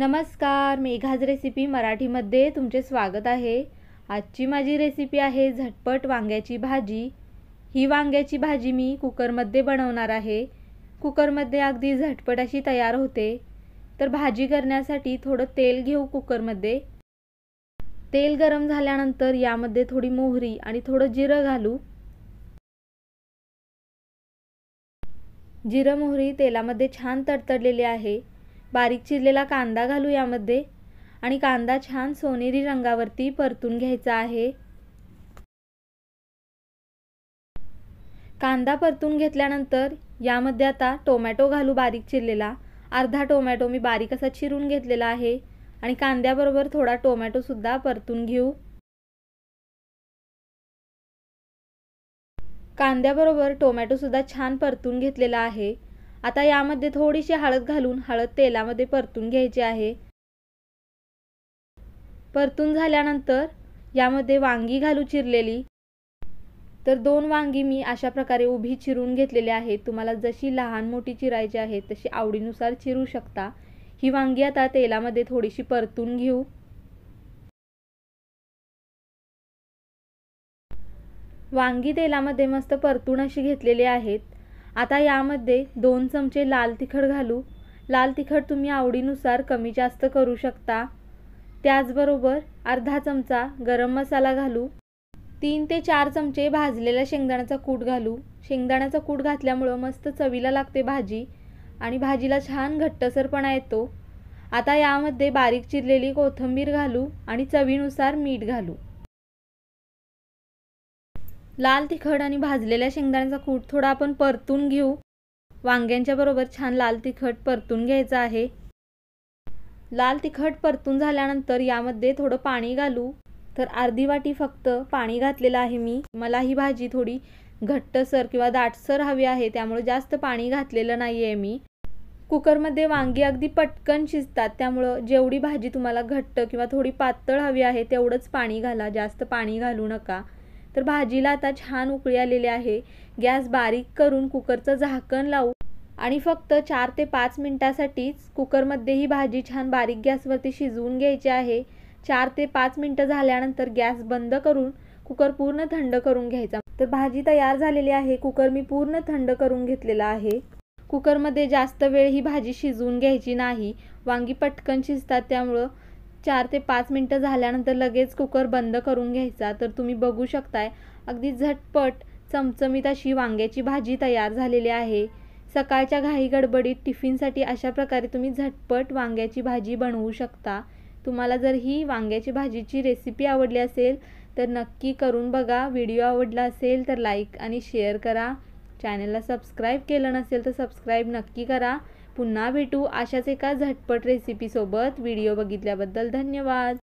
नमस्कार मेघाज रेसिपी मराठीमध्ये तुमचे स्वागत आहे आजची माझी रेसिपी आहे झटपट वांग्याची भाजी ही वांग्याची भाजी मी कुकरमध्ये बनवणार आहे कुकरमध्ये अगदी झटपट अशी तयार होते तर भाजी करण्यासाठी थोडं तेल घेऊ कुकरमध्ये तेल गरम झाल्यानंतर यामध्ये थोडी मोहरी आणि थोडं जिरं घालू जिरं मोहरी तेलामध्ये छान तडतडलेली आहे बारीक चिरलेला कांदा घालू यामध्ये आणि कांदा छान सोनेरी रंगावरती परतून घ्यायचा आहे कांदा परतून घेतल्यानंतर यामध्ये आता टोमॅटो घालू बारीक चिरलेला अर्धा टोमॅटो मी बारीक असा चिरून घेतलेला आहे आणि कांद्याबरोबर थोडा टोमॅटोसुद्धा परतून घेऊ कांद्याबरोबर टोमॅटोसुद्धा छान परतून घेतलेला आहे आता यामध्ये थोडीशी हळद घालून हळद तेलामध्ये परतून घ्यायची आहे परतून झाल्यानंतर यामध्ये वांगी घालू चिरलेली तर दोन वांगी मी अशा प्रकारे उभी चिरून घेतलेली आहे तुम्हाला जशी लहान मोठी चिरायची आहे तशी आवडीनुसार चिरू शकता ही वांगी आता तेलामध्ये थोडीशी परतून घेऊ वांगी तेलामध्ये मस्त परतून अशी घेतलेली आहेत आता यामध्ये दोन चमचे लाल तिखट घालू लाल तिखट तुम्ही आवडीनुसार कमी जास्त करू शकता त्याचबरोबर अर्धा चमचा गरम मसाला घालू तीन ते चार चमचे भाजलेल्या शेंगदाण्याचा कूट घालू शेंगदाण्याचा कूट घातल्यामुळं मस्त चवीला लागते भाजी आणि भाजीला छान घट्टसरपणा येतो आता यामध्ये बारीक चिरलेली कोथिंबीर घालू आणि चवीनुसार मीठ घालू लाल तिखट आणि भाजलेल्या शेंगदाण्याचा कूट थोडा आपण परतून घेऊ वांग्यांच्या बरोबर छान लाल तिखट परतून घ्यायचं आहे लाल तिखट परतून झाल्यानंतर यामध्ये थोडं पाणी घालू तर अर्धी वाटी फक्त पाणी घातलेलं आहे मी मला ही भाजी थोडी घट्टसर किंवा दाटसर हवी आहे त्यामुळे जास्त पाणी घातलेलं नाही आहे मी कुकरमध्ये वांगी अगदी पटकन शिजतात त्यामुळं जेवढी भाजी तुम्हाला घट्ट किंवा थोडी पातळ हवी आहे तेवढंच पाणी घाला जास्त पाणी घालू नका तर भाजीला आता छान उकळी आलेली आहे गॅस बारीक करून कुकरचं झाकण लावू आणि फक्त चार ते पाच मिनटासाठीच कुकरमध्ये ही भाजी छान बारीक गॅसवरती शिजवून घ्यायची आहे चार ते पाच मिनटं झाल्यानंतर गॅस बंद करून कुकर पूर्ण थंड करून घ्यायचा तर भाजी तयार झालेली आहे कुकर मी पूर्ण थंड करून घेतलेला आहे कुकरमध्ये जास्त वेळ ही भाजी शिजवून घ्यायची नाही वांगी पटकन शिजतात त्यामुळं चार ते पाच मिनटं झाल्यानंतर लगेच कुकर बंद करून घ्यायचा तर तुम्ही बघू शकताय अगदी झटपट चमचमीत अशी वांग्याची भाजी तयार झालेली आहे सकाळच्या घाई गडबडीत टिफिनसाठी अशा प्रकारे तुम्ही झटपट वांग्याची भाजी बनवू शकता तुम्हाला जर ही वांग्याची भाजीची रेसिपी आवडली असेल तर नक्की करून बघा व्हिडिओ आवडला असेल तर लाईक आणि शेअर करा चॅनलला सबस्क्राईब केलं नसेल तर सबस्क्राईब नक्की करा पुन्हा भेटू अशाच एका झटपट रेसिपीसोबत व्हिडिओ बघितल्याबद्दल धन्यवाद